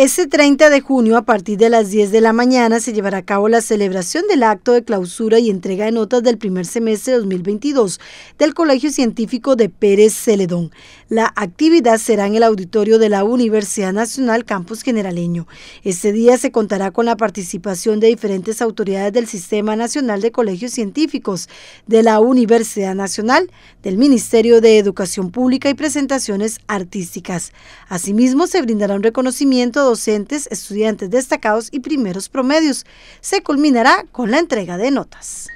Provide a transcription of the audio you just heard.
Este 30 de junio, a partir de las 10 de la mañana, se llevará a cabo la celebración del acto de clausura y entrega de notas del primer semestre 2022 del Colegio Científico de Pérez Celedón. La actividad será en el auditorio de la Universidad Nacional Campus Generaleño. Este día se contará con la participación de diferentes autoridades del Sistema Nacional de Colegios Científicos, de la Universidad Nacional, del Ministerio de Educación Pública y presentaciones artísticas. Asimismo, se brindará un reconocimiento docentes, estudiantes destacados y primeros promedios. Se culminará con la entrega de notas.